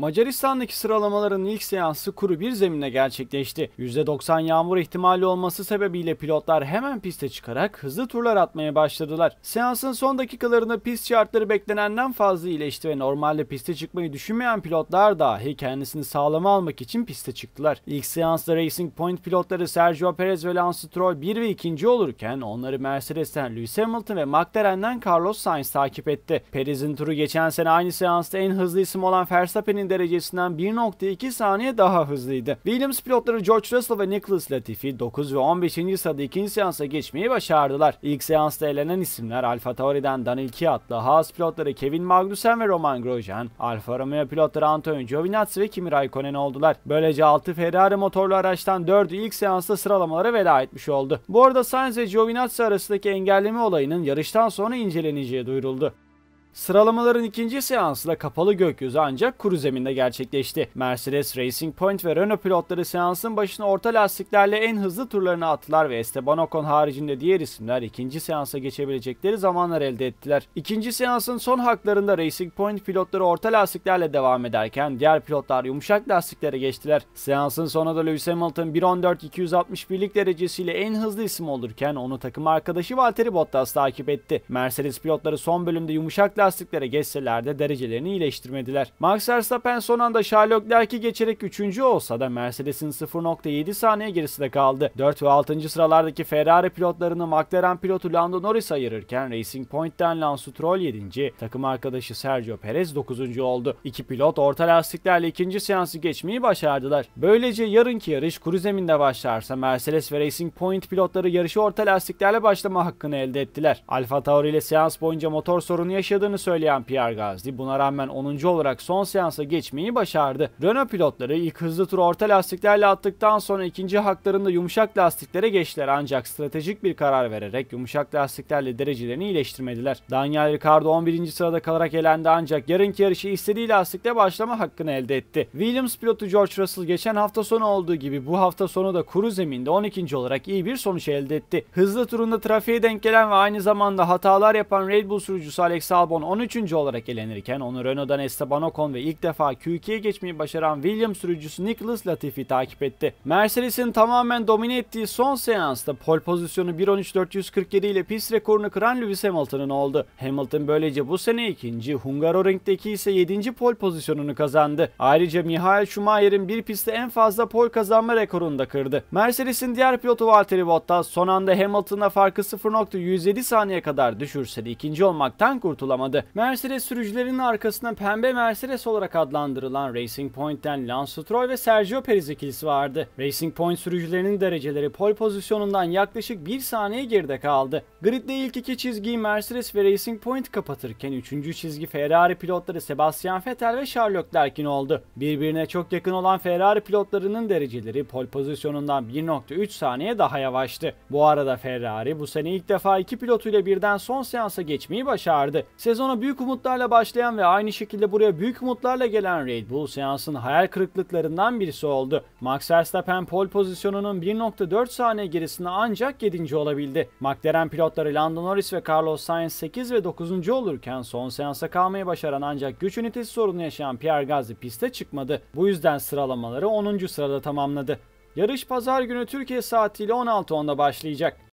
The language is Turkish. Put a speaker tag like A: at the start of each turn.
A: Macaristan'daki sıralamaların ilk seansı kuru bir zemine gerçekleşti. %90 yağmur ihtimali olması sebebiyle pilotlar hemen piste çıkarak hızlı turlar atmaya başladılar. Seansın son dakikalarında pist şartları beklenenden fazla iyileşti ve normalde piste çıkmayı düşünmeyen pilotlar dahi kendisini sağlama almak için piste çıktılar. İlk seansta Racing Point pilotları Sergio Perez ve Lance Stroll 1 ve 2. olurken onları Mercedes'ten Lewis Hamilton ve McLaren'den Carlos Sainz takip etti. Perez'in turu geçen sene aynı seansta en hızlı isim olan Verstappen'in derecesinden 1.2 saniye daha hızlıydı. Williams pilotları George Russell ve Nicholas Latifi 9 ve 15. sırada ikinci seansa geçmeyi başardılar. İlk seansta elenen isimler Alfa Tauri'den Daniel Kiat'la Haas pilotları Kevin Magnussen ve Roman Grosjean, Alfa Romeo pilotları Antonio Giovinazzi ve Kimi Raikkonen oldular. Böylece 6 Ferrari motorlu araçtan 4'ü ilk seansta sıralamalara veda etmiş oldu. Bu arada Sainz ve Giovinazzi arasındaki engelleme olayının yarıştan sonra inceleneceği duyuruldu. Sıralamaların ikinci da kapalı gökyüzü ancak kuru zeminde gerçekleşti. Mercedes Racing Point ve Renault pilotları seansın başına orta lastiklerle en hızlı turlarını attılar ve Esteban Ocon haricinde diğer isimler ikinci seansa geçebilecekleri zamanlar elde ettiler. İkinci seansın son haklarında Racing Point pilotları orta lastiklerle devam ederken diğer pilotlar yumuşak lastiklere geçtiler. Seansın sonunda Lewis Hamilton 1.14-261'lik derecesiyle en hızlı isim olurken onu takım arkadaşı Valtteri Bottas takip etti. Mercedes pilotları son bölümde yumuşak lastiklere geçseler de derecelerini iyileştirmediler. Max Verstappen son anda Charles Leclerc'i geçerek 3. olsa da Mercedes'in 0.7 saniye gerisinde kaldı. 4 ve 6. sıralardaki Ferrari pilotlarını McLaren pilotu Lando Norris ayırırken Racing Point'ten Lance Stroll 7. takım arkadaşı Sergio Perez 9. oldu. İki pilot orta lastiklerle ikinci seansı geçmeyi başardılar. Böylece yarınki yarış kuru zeminde başlarsa Mercedes ve Racing Point pilotları yarışı orta lastiklerle başlama hakkını elde ettiler. Alfa Tauri ile seans boyunca motor sorunu yaşadı çalıştığını söyleyen Pierre Gasly buna rağmen 10. olarak son seansa geçmeyi başardı. Renault pilotları ilk hızlı tur orta lastiklerle attıktan sonra ikinci haklarında yumuşak lastiklere geçtiler ancak stratejik bir karar vererek yumuşak lastiklerle derecelerini iyileştirmediler. Daniel Ricciardo 11. sırada kalarak elendi ancak yarınki yarışı istediği lastikle başlama hakkını elde etti. Williams pilotu George Russell geçen hafta sonu olduğu gibi bu hafta sonu da kuru zeminde 12. olarak iyi bir sonuç elde etti. Hızlı turunda trafiğe denk gelen ve aynı zamanda hatalar yapan Red Bull sürücüsü Alex Albon Hamilton 13. olarak elenirken onu Renault'dan Esteban Ocon ve ilk defa Q2'ye geçmeyi başaran Williams sürücüsü Nicholas Latifi takip etti. Mercedes'in tamamen domine ettiği son seansta pole pozisyonu 1.13.447 ile pist rekorunu kıran Lewis Hamilton'ın oldu. Hamilton böylece bu sene ikinci, Hungaroring'deki ise 7. pole pozisyonunu kazandı. Ayrıca Michael Schumacher'in bir pistte en fazla pole kazanma rekorunu da kırdı. Mercedes'in diğer pilotu Valtteri Bottas son anda Hamilton'a farkı 0.107 saniye kadar düşürse de ikinci olmaktan kurtulamadı almadı. Mercedes sürücülerinin arkasında pembe Mercedes olarak adlandırılan Racing Point'ten Lance Stroll ve Sergio Perez ikilisi vardı. Racing Point sürücülerinin dereceleri pole pozisyonundan yaklaşık 1 saniye geride kaldı. Gridde ilk iki çizgiyi Mercedes ve Racing Point kapatırken 3. çizgi Ferrari pilotları Sebastian Vettel ve Charles Leclerc'in oldu. Birbirine çok yakın olan Ferrari pilotlarının dereceleri pole pozisyonundan 1.3 saniye daha yavaştı. Bu arada Ferrari bu sene ilk defa iki pilotuyla birden son seansa geçmeyi başardı. Sezon Sezona büyük umutlarla başlayan ve aynı şekilde buraya büyük umutlarla gelen Red Bull seansın hayal kırıklıklarından birisi oldu. Max Verstappen pol pozisyonunun 1.4 saniye gerisine ancak 7. olabildi. McLaren pilotları Lando Norris ve Carlos Sainz 8 ve 9. olurken son seansa kalmayı başaran ancak güç ünitesi sorunu yaşayan Pierre Gasly piste çıkmadı. Bu yüzden sıralamaları 10. sırada tamamladı. Yarış pazar günü Türkiye saatiyle 16.10'da başlayacak.